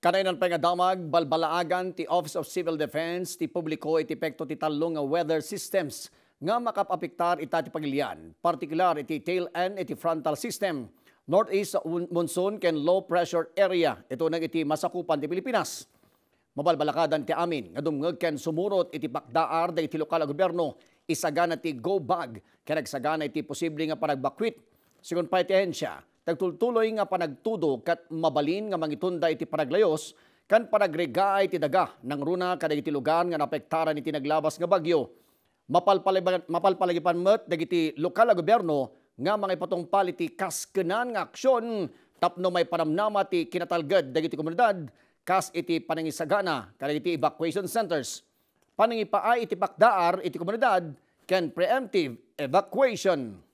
Kanainan pa nga damag, balbalaagan ti Office of Civil Defense, ti publiko iti pekto ti talong nga weather systems nga makapapiktar ita ti pagilian, partikular iti tail end iti frontal system, northeast monsoon ken low pressure area, ito nang iti masakupan ti Pilipinas. Mabalbalakadan ti amin, nga dumngag ken sumurot iti pakdaar da iti lokal a gobyerno, isagana ti go bag, ken nagsagana iti posible nga panagbakwit. sigon pa iti hensya, Tagtultuloy nga panagtudog kat mabalin nga mangitunda iti panaglayos kan panagregay iti daga nang runa kada iti lugar nga naapektaran iti naglabas nga bagyo. Mapalpalagipan met dagiti lokal nga gobyerno nga mga ipatungpal iti kaskenan nga aksyon tapno may panamnama iti kinatalgad dagiti komunidad kas iti panangisagana kada iti evacuation centers. Panangipaay iti pakdaar iti komunidad kan preemptive evacuation.